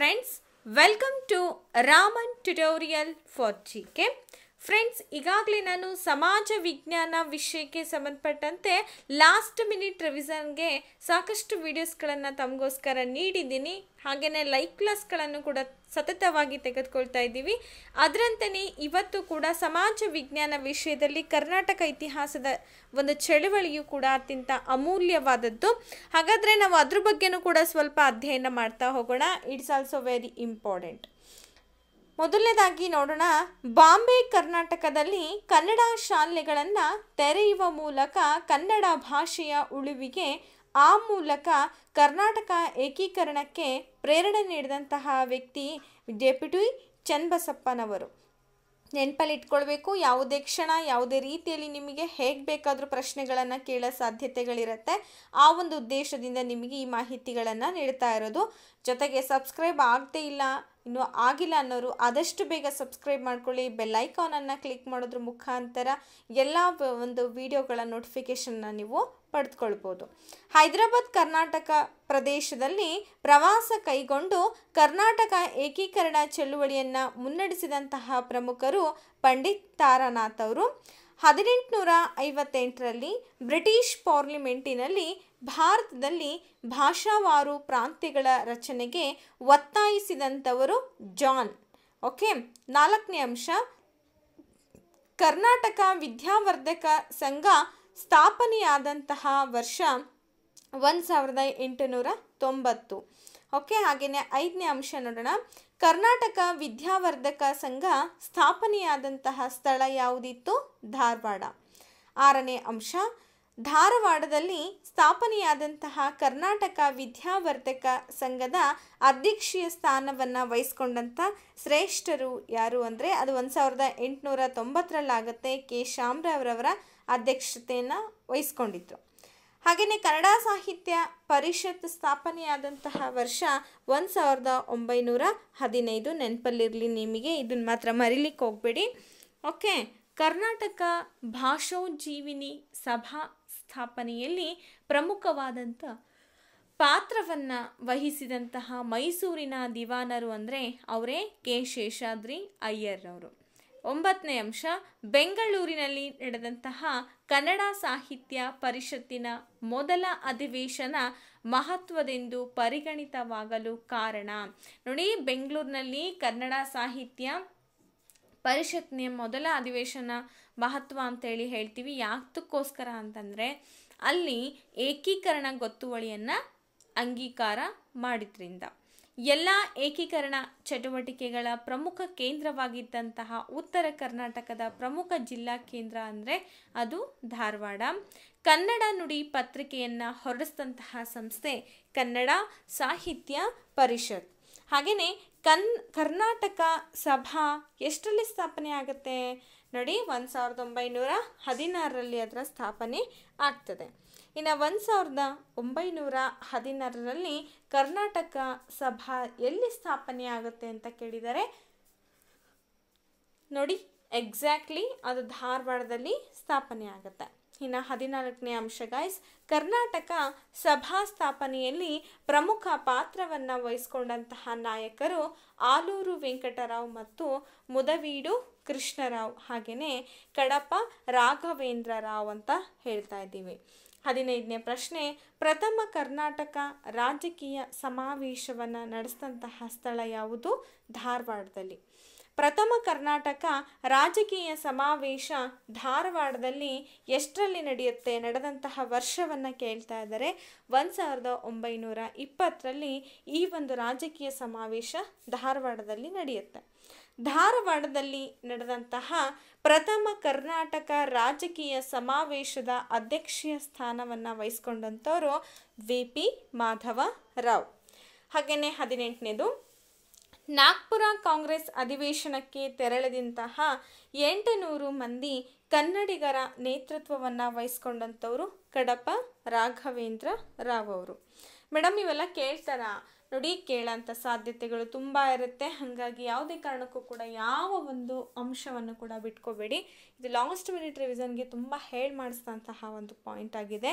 friends, welcome to Raman tutorial for GK. Friends ಈಗಾಗಲೇ ನಾನು ಸಮಾಜ ವಿಜ್ಞಾನ ವಿಷಯಕ್ಕೆ ಸಂಬಂಧಪಟ್ಟಂತೆ ಲಾಸ್ಟ್ ಮಿನಿಟ್ ರಿವಿಸನ್ಗೆ ಸಾಕಷ್ಟು ವೀಡಿಯೋಸ್ಗಳನ್ನು ತಮಗೋಸ್ಕರ ನೀಡಿದ್ದೀನಿ ಹಾಗೆಯೇ ಲೈಕ್ ಕ್ಲಾಸ್ಗಳನ್ನು ಕೂಡ ಸತತವಾಗಿ ತೆಗೆದುಕೊಳ್ತಾ ಇದ್ದೀವಿ ಅದರಂತೆಯೇ ಇವತ್ತು ಕೂಡ ಸಮಾಜ ವಿಜ್ಞಾನ ವಿಷಯದಲ್ಲಿ ಕರ್ನಾಟಕ ಇತಿಹಾಸದ ಒಂದು ಚಳುವಳಿಯು ಕೂಡ ಅತ್ಯಂತ ಅಮೂಲ್ಯವಾದದ್ದು ಹಾಗಾದರೆ ನಾವು ಅದ್ರ ಬಗ್ಗೆನೂ ಕೂಡ ಸ್ವಲ್ಪ ಅಧ್ಯಯನ ಮಾಡ್ತಾ ಹೋಗೋಣ ಇಟ್ಸ್ ಆಲ್ಸೋ ವೆರಿ ಇಂಪಾರ್ಟೆಂಟ್ ಮೊದಲನೇದಾಗಿ ನೋಡೋಣ ಬಾಂಬೆ ಕರ್ನಾಟಕದಲ್ಲಿ ಕನ್ನಡ ಶಾಲೆಗಳನ್ನು ತೆರೆಯುವ ಮೂಲಕ ಕನ್ನಡ ಭಾಷೆಯ ಉಳಿವಿಗೆ ಆ ಮೂಲಕ ಕರ್ನಾಟಕ ಏಕೀಕರಣಕ್ಕೆ ಪ್ರೇರಣೆ ನೀಡಿದಂತಹ ವ್ಯಕ್ತಿ ಡೆಪ್ಯುಟಿ ಚನ್ನಬಸಪ್ಪನವರು ಇಟ್ಕೊಳ್ಬೇಕು ಯಾವುದೇ ಕ್ಷಣ ಯಾವುದೇ ರೀತಿಯಲ್ಲಿ ನಿಮಗೆ ಹೇಗೆ ಬೇಕಾದರೂ ಪ್ರಶ್ನೆಗಳನ್ನು ಕೇಳೋ ಸಾಧ್ಯತೆಗಳಿರುತ್ತೆ ಆ ಒಂದು ಉದ್ದೇಶದಿಂದ ನಿಮಗೆ ಈ ಮಾಹಿತಿಗಳನ್ನು ನೀಡ್ತಾ ಇರೋದು ಜೊತೆಗೆ ಸಬ್ಸ್ಕ್ರೈಬ್ ಆಗದೇ ಇಲ್ಲ ಇನ್ನು ಆಗಿಲ್ಲ ಅನ್ನೋರು ಆದಷ್ಟು ಬೇಗ ಸಬ್ಸ್ಕ್ರೈಬ್ ಮಾಡ್ಕೊಳ್ಳಿ ಬೆಲ್ಲೈಕಾನನ್ನು ಕ್ಲಿಕ್ ಮಾಡೋದ್ರ ಮುಖಾಂತರ ಎಲ್ಲ ಒಂದು ವಿಡಿಯೋಗಳ ನೋಟಿಫಿಕೇಷನ್ನ ನೀವು ಪಡೆದುಕೊಳ್ಬೋದು ಹೈದರಾಬಾದ್ ಕರ್ನಾಟಕ ಪ್ರದೇಶದಲ್ಲಿ ಪ್ರವಾಸ ಕೈಗೊಂಡು ಕರ್ನಾಟಕ ಏಕೀಕರಣ ಚಳುವಳಿಯನ್ನು ಮುನ್ನಡೆಸಿದಂತಹ ಪ್ರಮುಖರು ಪಂಡಿತ್ ತಾರಾನಾಥ್ ಅವರು ಹದಿನೆಂಟುನೂರ ಐವತ್ತೆಂಟರಲ್ಲಿ ಬ್ರಿಟಿಷ್ ಪಾರ್ಲಿಮೆಂಟಿನಲ್ಲಿ ಭಾರತದಲ್ಲಿ ಭಾಷಾವಾರು ಪ್ರಾಂತ್ಯಗಳ ರಚನೆಗೆ ಒತ್ತಾಯಿಸಿದಂಥವರು ಜಾನ್ ಓಕೆ ನಾಲ್ಕನೇ ಅಂಶ ಕರ್ನಾಟಕ ವಿದ್ಯಾವರ್ಧಕ ಸಂಘ ಸ್ಥಾಪನೆಯಾದಂತಹ ವರ್ಷ ಒಂದು ಸಾವಿರದ ಎಂಟುನೂರ ತೊಂಬತ್ತು ಓಕೆ ಹಾಗೆಯೇ ಐದನೇ ಅಂಶ ನೋಡೋಣ ಕರ್ನಾಟಕ ವಿದ್ಯಾವರ್ಧಕ ಸಂಘ ಸ್ಥಾಪನೆಯಾದಂತಹ ಸ್ಥಳ ಯಾವುದಿತ್ತು ಧಾರವಾಡ ಆರನೇ ಅಂಶ ಧಾರವಾಡದಲ್ಲಿ ಸ್ಥಾಪನೆಯಾದಂತಹ ಕರ್ನಾಟಕ ವಿದ್ಯಾವರ್ಧಕ ಸಂಘದ ಅಧ್ಯಕ್ಷೀಯ ಸ್ಥಾನವನ್ನು ವಹಿಸ್ಕೊಂಡಂಥ ಶ್ರೇಷ್ಠರು ಯಾರು ಅಂದರೆ ಅದು ಒಂದು ಸಾವಿರದ ಎಂಟುನೂರ ತೊಂಬತ್ತರಲ್ಲಾಗತ್ತೆ ಕೆ ಶಾಮರಾವ್ರವರ ಅಧ್ಯಕ್ಷತೆಯನ್ನು ವಹಿಸ್ಕೊಂಡಿದ್ರು ಹಾಗೆಯೇ ಕನ್ನಡ ಸಾಹಿತ್ಯ ಪರಿಷತ್ ಸ್ಥಾಪನೆಯಾದಂತಹ ವರ್ಷ ಒಂದು ಸಾವಿರದ ಒಂಬೈನೂರ ಹದಿನೈದು ನೆನಪಲ್ಲಿರಲಿ ನಿಮಗೆ ಇದನ್ನು ಮಾತ್ರ ಮರಿಲಿಕ್ಕೆ ಹೋಗ್ಬೇಡಿ ಓಕೆ ಕರ್ನಾಟಕ ಭಾಷೋಜ್ಜೀವಿನಿ ಸಭಾ ಸ್ಥಾಪನೆಯಲ್ಲಿ ಪ್ರಮುಖವಾದಂಥ ಪಾತ್ರವನ್ನು ವಹಿಸಿದಂತಹ ಮೈಸೂರಿನ ದಿವಾನರು ಅಂದರೆ ಅವರೇ ಕೆ ಶೇಷಾದ್ರಿ ಅಯ್ಯರ್ ಅವರು ಒಂಬತ್ತನೇ ಅಂಶ ಬೆಂಗಳೂರಿನಲ್ಲಿ ನಡೆದಂತಹ ಕನ್ನಡ ಸಾಹಿತ್ಯ ಪರಿಷತ್ತಿನ ಮೊದಲ ಅಧಿವೇಶನ ಮಹತ್ವದೆಂದು ಪರಿಗಣಿತವಾಗಲು ಕಾರಣ ನೋಡಿ ಬೆಂಗಳೂರಿನಲ್ಲಿ ಕನ್ನಡ ಸಾಹಿತ್ಯ ಪರಿಷತ್ತಿನ ಮೊದಲ ಅಧಿವೇಶನ ಮಹತ್ವ ಅಂತೇಳಿ ಹೇಳ್ತೀವಿ ಯಾತಕ್ಕೋಸ್ಕರ ಅಂತಂದರೆ ಅಲ್ಲಿ ಏಕೀಕರಣ ಗೊತ್ತುವಳಿಯನ್ನು ಅಂಗೀಕಾರ ಮಾಡಿದ್ರಿಂದ ಎಲ್ಲ ಏಕೀಕರಣ ಚಟುವಟಿಕೆಗಳ ಪ್ರಮುಖ ಕೇಂದ್ರವಾಗಿದ್ದಂತಹ ಉತ್ತರ ಕರ್ನಾಟಕದ ಪ್ರಮುಖ ಜಿಲ್ಲಾ ಕೇಂದ್ರ ಅಂದರೆ ಅದು ಧಾರವಾಡ ಕನ್ನಡ ನುಡಿ ಪತ್ರಿಕೆಯನ್ನು ಹೊರಡಿಸಿದಂತಹ ಸಂಸ್ಥೆ ಕನ್ನಡ ಸಾಹಿತ್ಯ ಪರಿಷತ್ ಹಾಗೆಯೇ ಕನ್ ಕರ್ನಾಟಕ ಸಭಾ ಎಷ್ಟರಲ್ಲಿ ಸ್ಥಾಪನೆ ಆಗುತ್ತೆ ನೋಡಿ ಒಂದು ಸಾವಿರದ ಒಂಬೈನೂರ ಹದಿನಾರರಲ್ಲಿ ಅದರ ಸ್ಥಾಪನೆ ಆಗ್ತದೆ ಇನ್ನು ಒಂದು ಸಾವಿರದ ಒಂಬೈನೂರ ಹದಿನಾರರಲ್ಲಿ ಕರ್ನಾಟಕ ಸಭಾ ಎಲ್ಲಿ ಸ್ಥಾಪನೆ ಆಗುತ್ತೆ ಅಂತ ಕೇಳಿದರೆ ನೋಡಿ ಎಕ್ಸಾಕ್ಟ್ಲಿ ಅದು ಧಾರವಾಡದಲ್ಲಿ ಸ್ಥಾಪನೆ ಆಗುತ್ತೆ ಇನ್ನು ಹದಿನಾಲ್ಕನೇ ಅಂಶ ಗಾಯ್ಸ್ ಕರ್ನಾಟಕ ಸಭಾ ಸ್ಥಾಪನೆಯಲ್ಲಿ ಪ್ರಮುಖ ಪಾತ್ರವನ್ನು ವಹಿಸಿಕೊಂಡಂತಹ ನಾಯಕರು ಆಲೂರು ವೆಂಕಟರಾವ್ ಮತ್ತು ಮುದವೀಡು ಕೃಷ್ಣರಾವ್ ಹಾಗೆಯೇ ಕಡಪ ರಾಘವೇಂದ್ರ ರಾವ್ ಅಂತ ಹೇಳ್ತಾ ಇದ್ದೀವಿ ಹದಿನೈದನೇ ಪ್ರಶ್ನೆ ಪ್ರಥಮ ಕರ್ನಾಟಕ ರಾಜಕೀಯ ಸಮಾವೇಶವನ್ನು ನಡೆಸಿದಂತಹ ಸ್ಥಳ ಯಾವುದು ಧಾರವಾಡದಲ್ಲಿ ಪ್ರಥಮ ಕರ್ನಾಟಕ ರಾಜಕೀಯ ಸಮಾವೇಶ ಧಾರವಾಡದಲ್ಲಿ ಎಷ್ಟರಲ್ಲಿ ನಡೆಯುತ್ತೆ ನಡೆದಂತಹ ವರ್ಷವನ್ನು ಕೇಳ್ತಾ ಇದ್ದಾರೆ ಒಂದು ಸಾವಿರದ ಒಂಬೈನೂರ ಇಪ್ಪತ್ತರಲ್ಲಿ ಈ ಒಂದು ರಾಜಕೀಯ ಸಮಾವೇಶ ಧಾರವಾಡದಲ್ಲಿ ನಡೆಯುತ್ತೆ ಧಾರವಾಡದಲ್ಲಿ ನಡೆದಂತಹ ಪ್ರಥಮ ಕರ್ನಾಟಕ ರಾಜಕೀಯ ಸಮಾವೇಶದ ಅಧ್ಯಕ್ಷೀಯ ಸ್ಥಾನವನ್ನು ವಹಿಸ್ಕೊಂಡಂಥವರು ವಿ ಪಿ ಮಾಧವ ರಾವ್ ಹಾಗೆಯೇ ಹದಿನೆಂಟನೇದು ನಾಗ್ಪುರ ಕಾಂಗ್ರೆಸ್ ಅಧಿವೇಶನಕ್ಕೆ ತೆರಳದಂತಹ ಎಂಟು ನೂರು ಮಂದಿ ಕನ್ನಡಿಗರ ನೇತೃತ್ವವನ್ನು ವಹಿಸ್ಕೊಂಡಂಥವ್ರು ಕಡಪ ರಾಘವೇಂದ್ರ ರಾವ್ ಅವರು ಮೇಡಮ್ ಇವೆಲ್ಲ ಕೇಳ್ತಾರ ನೋಡಿ ಕೇಳೋಂಥ ಸಾಧ್ಯತೆಗಳು ತುಂಬ ಇರುತ್ತೆ ಹಾಗಾಗಿ ಯಾವುದೇ ಕಾರಣಕ್ಕೂ ಕೂಡ ಯಾವ ಒಂದು ಅಂಶವನ್ನು ಕೂಡ ಬಿಟ್ಕೋಬೇಡಿ ಇದು ಲಾಸ್ಟ್ ಮಿನಿಟ್ ರಿವಿಸನ್ಗೆ ತುಂಬ ಹೇಳಿಮಾಡಿಸಿದಂತಹ ಒಂದು ಪಾಯಿಂಟ್ ಆಗಿದೆ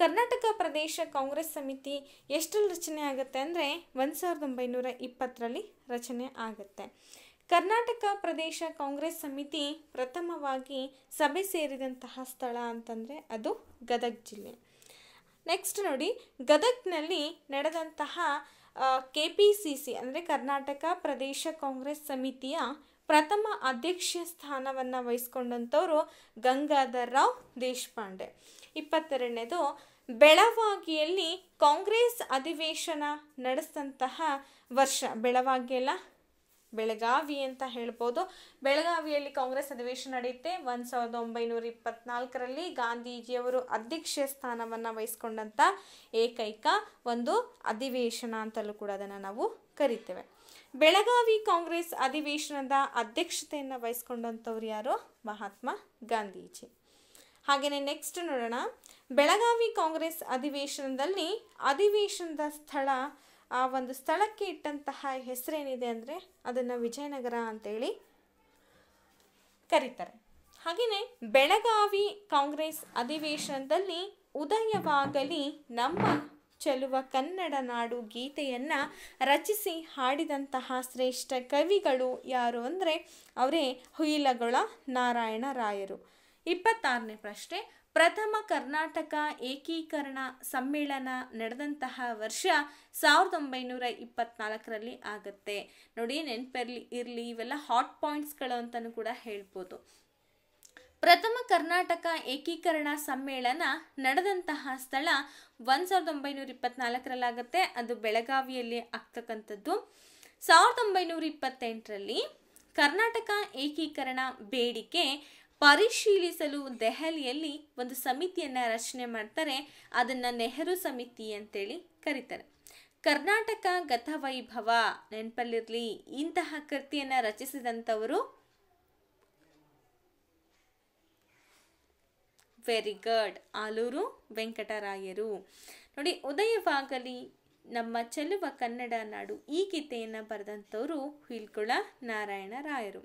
ಕರ್ನಾಟಕ ಪ್ರದೇಶ ಕಾಂಗ್ರೆಸ್ ಸಮಿತಿ ಎಷ್ಟರಲ್ಲಿ ರಚನೆ ಆಗುತ್ತೆ ಅಂದರೆ ಒಂದು ಸಾವಿರದ ಒಂಬೈನೂರ ಇಪ್ಪತ್ತರಲ್ಲಿ ರಚನೆ ಆಗುತ್ತೆ ಕರ್ನಾಟಕ ಪ್ರದೇಶ ಕಾಂಗ್ರೆಸ್ ಸಮಿತಿ ಪ್ರಥಮವಾಗಿ ಸಭೆ ಸೇರಿದಂತಹ ಸ್ಥಳ ಅಂತಂದರೆ ಅದು ಗದಗ ಜಿಲ್ಲೆ ನೆಕ್ಸ್ಟ್ ನೋಡಿ ಗದಗ್ನಲ್ಲಿ ನಡೆದಂತಹ ಕೆ ಪಿ ಸಿ ಸಿ ಅಂದರೆ ಕರ್ನಾಟಕ ಪ್ರದೇಶ ಕಾಂಗ್ರೆಸ್ ಸಮಿತಿಯ ಪ್ರಥಮ ಅಧ್ಯಕ್ಷ ಸ್ಥಾನವನ್ನು ವಹಿಸ್ಕೊಂಡಂಥವರು ಗಂಗಾಧರ್ ರಾವ್ ದೇಶಪಾಂಡೆ ಇಪ್ಪತ್ತೆರಡನೇದು ಬೆಳವಾಗಿಯಲ್ಲಿ ಕಾಂಗ್ರೆಸ್ ಅಧಿವೇಶನ ನಡೆಸಿದಂತಹ ವರ್ಷ ಬೆಳವಾಗಿಯಲ್ಲ ಬೆಳಗಾವಿ ಅಂತ ಹೇಳ್ಬೋದು ಬೆಳಗಾವಿಯಲ್ಲಿ ಕಾಂಗ್ರೆಸ್ ಅಧಿವೇಶನ ನಡೆಯುತ್ತೆ ಒಂದು ಸಾವಿರದ ಒಂಬೈನೂರ ಇಪ್ಪತ್ನಾಲ್ಕರಲ್ಲಿ ಗಾಂಧೀಜಿಯವರು ಅಧ್ಯಕ್ಷ ಸ್ಥಾನವನ್ನು ವಹಿಸ್ಕೊಂಡಂಥ ಏಕೈಕ ಒಂದು ಅಧಿವೇಶನ ಅಂತಲೂ ಕೂಡ ಅದನ್ನು ನಾವು ಕರಿತೇವೆ ಬೆಳಗಾವಿ ಕಾಂಗ್ರೆಸ್ ಅಧಿವೇಶನದ ಅಧ್ಯಕ್ಷತೆಯನ್ನು ವಹಿಸ್ಕೊಂಡಂಥವ್ರು ಯಾರು ಮಹಾತ್ಮ ಗಾಂಧೀಜಿ ಹಾಗೆಯೇ ನೆಕ್ಸ್ಟ್ ನೋಡೋಣ ಬೆಳಗಾವಿ ಕಾಂಗ್ರೆಸ್ ಅಧಿವೇಶನದಲ್ಲಿ ಅಧಿವೇಶನದ ಸ್ಥಳ ಆ ಒಂದು ಸ್ಥಳಕ್ಕೆ ಇಟ್ಟಂತಹ ಹೆಸರೇನಿದೆ ಅಂದರೆ ಅದನ್ನು ವಿಜಯನಗರ ಅಂತೇಳಿ ಕರೀತಾರೆ ಹಾಗೆಯೇ ಬೆಳಗಾವಿ ಕಾಂಗ್ರೆಸ್ ಅಧಿವೇಶನದಲ್ಲಿ ಉದಯವಾಗಲಿ ನಮ್ಮ ಚೆಲುವ ಕನ್ನಡ ನಾಡು ಗೀತೆಯನ್ನು ರಚಿಸಿ ಹಾಡಿದಂತಹ ಶ್ರೇಷ್ಠ ಕವಿಗಳು ಯಾರು ಅಂದರೆ ಅವರೇ ಹುಯಿಲಗೊಳ ನಾರಾಯಣ ರಾಯರು ಇಪ್ಪತ್ತಾರನೇ ಪ್ರಶ್ನೆ ಪ್ರಥಮ ಕರ್ನಾಟಕ ಏಕೀಕರಣ ಸಮ್ಮೇಳನ ನಡೆದಂತಹ ವರ್ಷ ಸಾವಿರದ ಒಂಬೈನೂರ ಇಪ್ಪತ್ನಾಲ್ಕರಲ್ಲಿ ಆಗತ್ತೆ ನೋಡಿ ನೆನ್ಪಿರ್ಲಿ ಇರಲಿ ಇವೆಲ್ಲ ಹಾಟ್ ಪಾಯಿಂಟ್ಸ್ಗಳು ಅಂತಲೂ ಕೂಡ ಹೇಳ್ಬೋದು ಪ್ರಥಮ ಕರ್ನಾಟಕ ಏಕೀಕರಣ ಸಮ್ಮೇಳನ ನಡೆದಂತಹ ಸ್ಥಳ ಒಂದು ಸಾವಿರದ ಒಂಬೈನೂರ ಆಗುತ್ತೆ ಅದು ಬೆಳಗಾವಿಯಲ್ಲಿ ಆಗ್ತಕ್ಕಂಥದ್ದು ಸಾವಿರದ ಒಂಬೈನೂರ ಇಪ್ಪತ್ತೆಂಟರಲ್ಲಿ ಕರ್ನಾಟಕ ಏಕೀಕರಣ ಬೇಡಿಕೆ ಪರಿಶೀಲಿಸಲು ದೆಹಲಿಯಲ್ಲಿ ಒಂದು ಸಮಿತಿಯನ್ನು ರಚನೆ ಮಾಡ್ತಾರೆ ಅದನ್ನು ನೆಹರು ಸಮಿತಿ ಅಂತೇಳಿ ಕರೀತಾರೆ ಕರ್ನಾಟಕ ಗತವೈಭವ ನೆನಪಲ್ಲಿರಲಿ ಇಂತಹ ಕೃತಿಯನ್ನು ರಚಿಸಿದಂಥವರು ವೆರಿ ಗುಡ್ ಆಲೂರು ವೆಂಕಟರಾಯರು ನೋಡಿ ಉದಯವಾಗಲಿ ನಮ್ಮ ಚೆಲುವ ಕನ್ನಡ ನಾಡು ಈ ಗೀತೆಯನ್ನು ಬರೆದಂಥವರು ಹೀಲ್ಕುಳ ನಾರಾಯಣ ರಾಯರು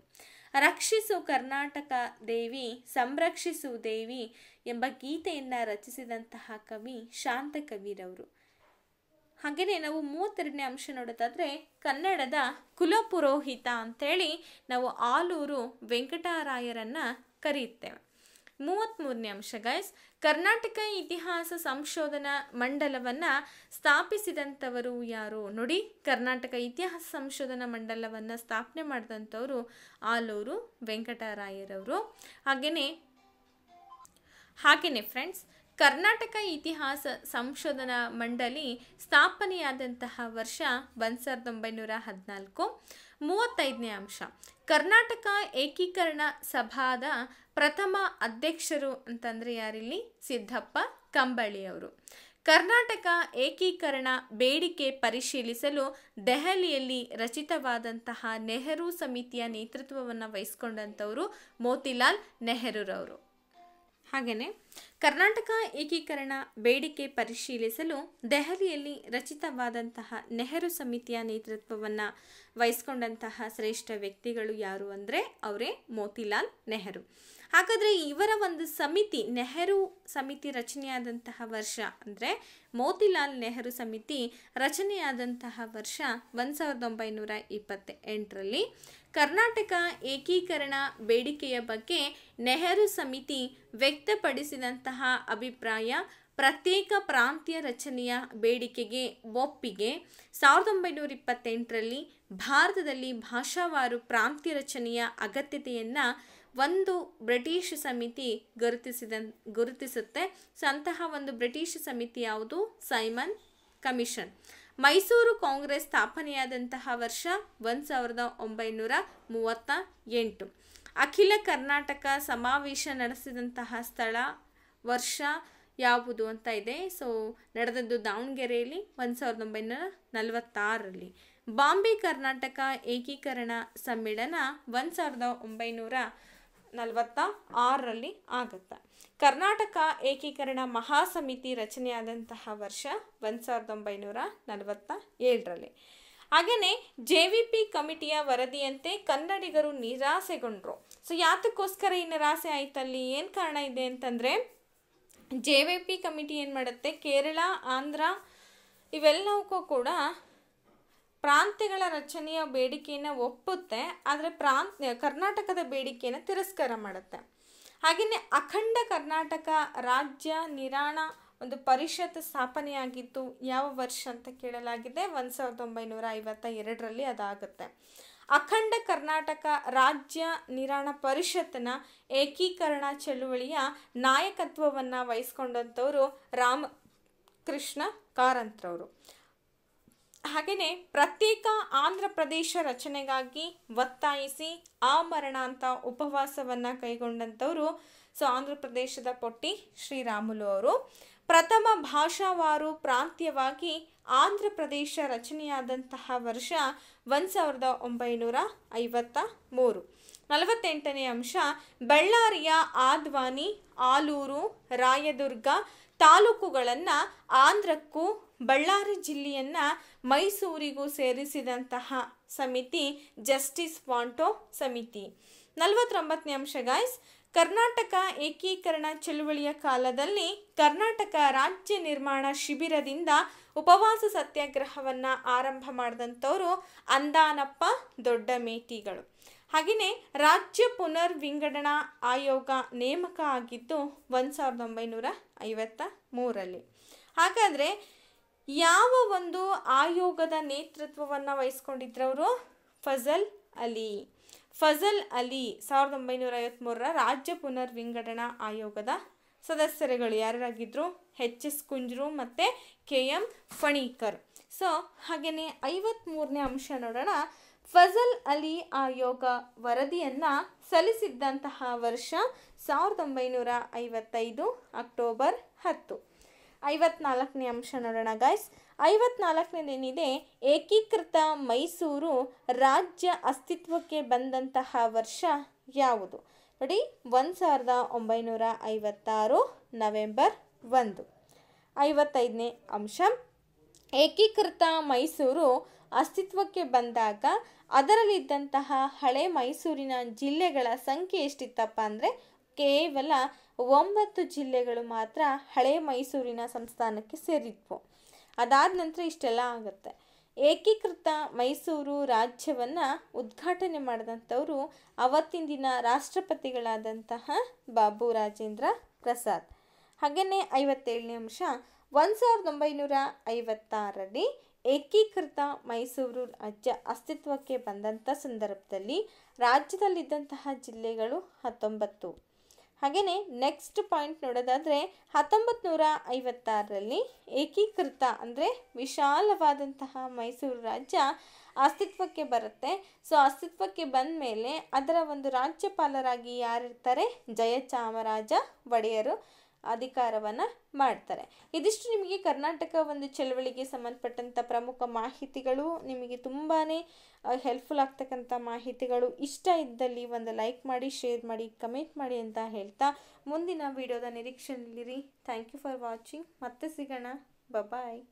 ರಕ್ಷಿಸು ಕರ್ನಾಟಕ ದೇವಿ ಸಂರಕ್ಷಿಸು ದೇವಿ ಎಂಬ ಗೀತೆಯನ್ನು ರಚಿಸಿದಂತಹ ಕವಿ ಶಾಂತ ಕವಿರವರು ಹಾಗೆಯೇ ನಾವು ಮೂವತ್ತೆರಡನೇ ಅಂಶ ನೋಡೋದಾದರೆ ಕನ್ನಡದ ಕುಲಪುರೋಹಿತ ಅಂಥೇಳಿ ನಾವು ಆಲೂರು ವೆಂಕಟರಾಯರನ್ನು ಕರೆಯುತ್ತೇವೆ ಮೂವತ್ತ್ಮೂರನೇ ಅಂಶ ಗೈಸ್ ಕರ್ನಾಟಕ ಇತಿಹಾಸ ಸಂಶೋಧನಾ ಮಂಡಲವನ್ನು ಸ್ಥಾಪಿಸಿದಂಥವರು ಯಾರು ನೋಡಿ ಕರ್ನಾಟಕ ಇತಿಹಾಸ ಸಂಶೋಧನಾ ಮಂಡಲವನ್ನು ಸ್ಥಾಪನೆ ಮಾಡಿದಂಥವರು ಆಲೂರು ವೆಂಕಟರಾಯರವರು ಹಾಗೆಯೇ ಹಾಗೆಯೇ ಫ್ರೆಂಡ್ಸ್ ಕರ್ನಾಟಕ ಇತಿಹಾಸ ಸಂಶೋಧನಾ ಮಂಡಳಿ ಸ್ಥಾಪನೆಯಾದಂತಹ ವರ್ಷ ಒಂದು ಸಾವಿರದ ಒಂಬೈನೂರ ಹದಿನಾಲ್ಕು ಮೂವತ್ತೈದನೇ ಅಂಶ ಕರ್ನಾಟಕ ಏಕೀಕರಣ ಸಭಾದ ಪ್ರಥಮ ಅಧ್ಯಕ್ಷರು ಅಂತಂದ್ರೆ ಯಾರಿಲ್ಲಿ ಸಿದ್ದಪ್ಪ ಕಂಬಳಿಯವರು ಕರ್ನಾಟಕ ಏಕೀಕರಣ ಬೇಡಿಕೆ ಪರಿಶೀಲಿಸಲು ದೆಹಲಿಯಲ್ಲಿ ರಚಿತವಾದಂತಹ ನೆಹರು ಸಮಿತಿಯ ನೇತೃತ್ವವನ್ನು ವಹಿಸ್ಕೊಂಡಂಥವರು ಮೋತಿಲಾಲ್ ನೆಹರೂರವರು ಹಾಗೆಯೇ ಕರ್ನಾಟಕ ಏಕೀಕರಣ ಬೇಡಿಕೆ ಪರಿಶೀಲಿಸಲು ದೆಹಲಿಯಲ್ಲಿ ರಚಿತವಾದಂತಹ ನೆಹರು ಸಮಿತಿಯ ನೇತೃತ್ವವನ್ನು ವಹಿಸ್ಕೊಂಡಂತಹ ಶ್ರೇಷ್ಠ ವ್ಯಕ್ತಿಗಳು ಯಾರು ಅಂದರೆ ಅವರೇ ಮೋತಿಲಾಲ್ ನೆಹರು ಹಾಗಾದರೆ ಇವರ ಒಂದು ಸಮಿತಿ ನೆಹರು ಸಮಿತಿ ರಚನೆಯಾದಂತಹ ವರ್ಷ ಅಂದರೆ ಮೋತಿಲಾಲ್ ನೆಹರು ಸಮಿತಿ ರಚನೆಯಾದಂತಹ ವರ್ಷ ಒಂದು ಸಾವಿರದ ಒಂಬೈನೂರ ಇಪ್ಪತ್ತೆಂಟರಲ್ಲಿ ಕರ್ನಾಟಕ ಏಕೀಕರಣ ಬೇಡಿಕೆಯ ಬಗ್ಗೆ ನೆಹರು ಸಮಿತಿ ವ್ಯಕ್ತಪಡಿಸಿದಂತಹ ಅಭಿಪ್ರಾಯ ಪ್ರತ್ಯೇಕ ಪ್ರಾಂತ್ಯ ರಚನೆಯ ಬೇಡಿಕೆಗೆ ಒಪ್ಪಿಗೆ ಸಾವಿರದ ಒಂಬೈನೂರ ಇಪ್ಪತ್ತೆಂಟರಲ್ಲಿ ಭಾರತದಲ್ಲಿ ಭಾಷಾವಾರು ಪ್ರಾಂತ್ಯ ರಚನೆಯ ಅಗತ್ಯತೆಯನ್ನು ಒಂದು ಬ್ರಿಟಿಷ್ ಸಮಿತಿ ಗುರುತಿಸಿದ ಗುರುತಿಸುತ್ತೆ ಸೊ ಅಂತಹ ಒಂದು ಬ್ರಿಟಿಷ್ ಸಮಿತಿ ಯಾವುದು ಸೈಮನ್ ಕಮಿಷನ್ ಮೈಸೂರು ಕಾಂಗ್ರೆಸ್ ಸ್ಥಾಪನೆಯಾದಂತಹ ವರ್ಷ ಒಂದು ಸಾವಿರದ ಒಂಬೈನೂರ ಮೂವತ್ತ ಎಂಟು ಅಖಿಲ ಕರ್ನಾಟಕ ಸಮಾವೇಶ ನಡೆಸಿದಂತಹ ಸ್ಥಳ ವರ್ಷ ಯಾವುದು ಅಂತ ಇದೆ ಸೊ ನಡೆದದ್ದು ದಾವಣಗೆರೆಯಲ್ಲಿ ಒಂದು ಸಾವಿರದ ಒಂಬೈನೂರ ನಲವತ್ತಾರಲ್ಲಿ ಬಾಂಬೆ ಕರ್ನಾಟಕ ಏಕೀಕರಣ ಸಮ್ಮೇಳನ ಒಂದು ಸಾವಿರದ ಒಂಬೈನೂರ ನಲವತ್ತ ಆರರಲ್ಲಿ ಆಗುತ್ತೆ ಕರ್ನಾಟಕ ಏಕೀಕರಣ ಮಹಾಸಮಿತಿ ರಚನೆಯಾದಂತಹ ವರ್ಷ ಒಂದು ಸಾವಿರದ ಒಂಬೈನೂರ ನಲವತ್ತ ಏಳರಲ್ಲಿ ಹಾಗೆಯೇ ಜೆ ವಿ ಪಿ ಕಮಿಟಿಯ ವರದಿಯಂತೆ ಕನ್ನಡಿಗರು ನಿರಾಸೆಗೊಂಡ್ರು ಸೊ ಯಾತಕ್ಕೋಸ್ಕರ ಈ ನಿರಾಸೆ ಆಯ್ತಲ್ಲಿ ಏನು ಕಾರಣ ಇದೆ ಅಂತಂದರೆ ಜೆ ವಿ ಪಿ ಕಮಿಟಿ ಏನು ಮಾಡುತ್ತೆ ಕೇರಳ ಆಂಧ್ರ ಇವೆಲ್ಲವಕ್ಕೂ ಕೂಡ ಪ್ರಾಂತ್ಯಗಳ ರಚನೆಯ ಬೇಡಿಕೆಯನ್ನು ಒಪ್ಪುತ್ತೆ ಆದರೆ ಪ್ರಾಂತ್ಯ ಕರ್ನಾಟಕದ ಬೇಡಿಕೆಯನ್ನು ತಿರಸ್ಕಾರ ಮಾಡುತ್ತೆ ಹಾಗೆಯೇ ಅಖಂಡ ಕರ್ನಾಟಕ ರಾಜ್ಯ ನಿರಾಣ ಒಂದು ಪರಿಷತ್ ಸ್ಥಾಪನೆಯಾಗಿತ್ತು ಯಾವ ವರ್ಷ ಅಂತ ಕೇಳಲಾಗಿದೆ ಒಂದು ಸಾವಿರದ ಒಂಬೈನೂರ ಐವತ್ತ ಎರಡರಲ್ಲಿ ಅದಾಗುತ್ತೆ ಅಖಂಡ ಕರ್ನಾಟಕ ರಾಜ್ಯ ನಿರಾಣ ಪರಿಷತ್ತಿನ ಏಕೀಕರಣ ಚಳುವಳಿಯ ನಾಯಕತ್ವವನ್ನು ವಹಿಸ್ಕೊಂಡಂಥವರು ರಾಮ ಕೃಷ್ಣ ಕಾರಂತ್ರವರು ಹಾಗೆಯೇ ಪ್ರತ್ಯೇಕ ಆಂಧ್ರ ಪ್ರದೇಶ ರಚನೆಗಾಗಿ ಒತ್ತಾಯಿಸಿ ಆಮರಣ ಅಂತ ಉಪವಾಸವನ್ನು ಕೈಗೊಂಡಂಥವರು ಸೊ ಆಂಧ್ರ ಪ್ರದೇಶದ ಪೊಟ್ಟಿ ಶ್ರೀರಾಮುಲು ಅವರು ಪ್ರಥಮ ಭಾಷಾವಾರು ಪ್ರಾಂತ್ಯವಾಗಿ ಆಂಧ್ರ ಪ್ರದೇಶ ರಚನೆಯಾದಂತಹ ವರ್ಷ ಒಂದು ಸಾವಿರದ ಒಂಬೈನೂರ ಐವತ್ತ ಮೂರು ನಲವತ್ತೆಂಟನೇ ಅಂಶ ಬಳ್ಳಾರಿಯ ಆದ್ವಾನಿ ಆಲೂರು ರಾಯದುರ್ಗ ತಾಲೂಕುಗಳನ್ನು ಆಂಧ್ರಕ್ಕೂ ಬಳ್ಳಾರಿ ಜಿಲ್ಲೆಯನ್ನ ಮೈಸೂರಿಗೂ ಸೇರಿಸಿದಂತಹ ಸಮಿತಿ ಜಸ್ಟಿಸ್ ವಾಂಟೋ ಸಮಿತಿ ನಲವತ್ತೊಂಬತ್ತನೇ ಅಂಶ ಗೈಸ್ ಕರ್ನಾಟಕ ಏಕೀಕರಣ ಚಳುವಳಿಯ ಕಾಲದಲ್ಲಿ ಕರ್ನಾಟಕ ರಾಜ್ಯ ನಿರ್ಮಾಣ ಶಿಬಿರದಿಂದ ಉಪವಾಸ ಸತ್ಯಾಗ್ರಹವನ್ನು ಆರಂಭ ಮಾಡಿದಂಥವರು ಅಂದಾನಪ್ಪ ದೊಡ್ಡ ಮೇಟಿಗಳು ಹಾಗೆಯೇ ರಾಜ್ಯ ಪುನರ್ ವಿಂಗಡಣಾ ಆಯೋಗ ನೇಮಕ ಆಗಿದ್ದು ಒಂದು ಸಾವಿರದ ಒಂಬೈನೂರ ಐವತ್ತ ಮೂರಲ್ಲಿ ಹಾಗಾದರೆ ಯಾವ ಒಂದು ಆಯೋಗದ ನೇತೃತ್ವವನ್ನು ವಹಿಸ್ಕೊಂಡಿದ್ರವರು ಫಜಲ್ ಅಲಿ ಫಜಲ್ ಅಲಿ ಸಾವಿರದ ಒಂಬೈನೂರ ಐವತ್ತ್ಮೂರರ ರಾಜ್ಯ ಪುನರ್ವಿಂಗಡಣಾ ಆಯೋಗದ ಸದಸ್ಯರುಗಳು ಯಾರ್ಯಾರಾಗಿದ್ದರು ಎಚ್ ಎಸ್ ಕುಂಜ್ರು ಮತ್ತು ಕೆ ಎಂ ಫಣೀಕರ್ ಸೊ ಹಾಗೆಯೇ ಐವತ್ತ್ಮೂರನೇ ಅಂಶ ನೋಡೋಣ ಫಜಲ್ ಅಲಿ ಆಯೋಗ ವರದಿಯನ್ನು ಸಲ್ಲಿಸಿದ್ದಂತಹ ವರ್ಷ ಸಾವಿರದ ಒಂಬೈನೂರ ಐವತ್ತೈದು ಅಕ್ಟೋಬರ್ ಹತ್ತು ಐವತ್ನಾಲ್ಕನೇ ಅಂಶ ನೋಡೋಣ ಗಾಯ್ಸ್ ಐವತ್ನಾಲ್ಕನೇದೇನಿದೆ ಏಕೀಕೃತ ಮೈಸೂರು ರಾಜ್ಯ ಅಸ್ತಿತ್ವಕ್ಕೆ ಬಂದಂತಹ ವರ್ಷ ಯಾವುದು ನೋಡಿ ಒಂದು ಸಾವಿರದ ಒಂಬೈನೂರ ಐವತ್ತಾರು ನವೆಂಬರ್ ಒಂದು ಐವತ್ತೈದನೇ ಅಂಶ ಏಕೀಕೃತ ಮೈಸೂರು ಅಸ್ತಿತ್ವಕ್ಕೆ ಬಂದಾಗ ಅದರಲ್ಲಿದ್ದಂತಹ ಹಳೆ ಮೈಸೂರಿನ ಜಿಲ್ಲೆಗಳ ಸಂಖ್ಯೆ ಎಷ್ಟಿತ್ತಪ್ಪ ಅಂದರೆ ಕೇವಲ ಒಂಬತ್ತು ಜಿಲ್ಲೆಗಳು ಮಾತ್ರ ಹಳೆ ಮೈಸೂರಿನ ಸಂಸ್ಥಾನಕ್ಕೆ ಸೇರಿದ್ವು ಅದಾದ ನಂತರ ಇಷ್ಟೆಲ್ಲ ಆಗುತ್ತೆ ಏಕೀಕೃತ ಮೈಸೂರು ರಾಜ್ಯವನ್ನು ಉದ್ಘಾಟನೆ ಮಾಡಿದಂಥವರು ಅವತ್ತಿನ ದಿನ ರಾಷ್ಟ್ರಪತಿಗಳಾದಂತಹ ಬಾಬು ರಾಜೇಂದ್ರ ಪ್ರಸಾದ್ ಹಾಗೆಯೇ ಐವತ್ತೇಳನೇ ಅಂಶ ಒಂದು ಸಾವಿರದ ಒಂಬೈನೂರ ಐವತ್ತಾರರಲ್ಲಿ ಏಕೀಕೃತ ಮೈಸೂರು ರಾಜ್ಯ ಅಸ್ತಿತ್ವಕ್ಕೆ ಬಂದಂಥ ಸಂದರ್ಭದಲ್ಲಿ ರಾಜ್ಯದಲ್ಲಿದ್ದಂತಹ ಜಿಲ್ಲೆಗಳು ಹತ್ತೊಂಬತ್ತು ಹಾಗೆಯೇ ನೆಕ್ಸ್ಟ್ ಪಾಯಿಂಟ್ ನೋಡೋದಾದರೆ ಹತ್ತೊಂಬತ್ತು ನೂರ ಐವತ್ತಾರರಲ್ಲಿ ಏಕೀಕೃತ ಅಂದರೆ ವಿಶಾಲವಾದಂತಹ ಮೈಸೂರು ರಾಜ್ಯ ಅಸ್ತಿತ್ವಕ್ಕೆ ಬರುತ್ತೆ ಸೊ ಅಸ್ತಿತ್ವಕ್ಕೆ ಬಂದ ಮೇಲೆ ಅದರ ಒಂದು ರಾಜ್ಯಪಾಲರಾಗಿ ಯಾರಿರ್ತಾರೆ ಜಯಚಾಮರಾಜ ಒಡೆಯರು ಅಧಿಕಾರವನ್ನು ಮಾಡ್ತಾರೆ ಇದಿಷ್ಟು ನಿಮಗೆ ಕರ್ನಾಟಕ ಒಂದು ಚಳವಳಿಗೆ ಸಂಬಂಧಪಟ್ಟಂಥ ಪ್ರಮುಖ ಮಾಹಿತಿಗಳು ನಿಮಗೆ ತುಂಬಾ ಹೆಲ್ಪ್ಫುಲ್ ಆಗ್ತಕ್ಕಂಥ ಮಾಹಿತಿಗಳು ಇಷ್ಟ ಇದ್ದಲ್ಲಿ ಒಂದು ಲೈಕ್ ಮಾಡಿ ಶೇರ್ ಮಾಡಿ ಕಮೆಂಟ್ ಮಾಡಿ ಅಂತ ಹೇಳ್ತಾ ಮುಂದಿನ ವಿಡಿಯೋದ ನಿರೀಕ್ಷೆಯಲ್ಲಿರಿ ಥ್ಯಾಂಕ್ ಯು ಫಾರ್ ವಾಚಿಂಗ್ ಮತ್ತೆ ಸಿಗೋಣ ಬಬಾಯ್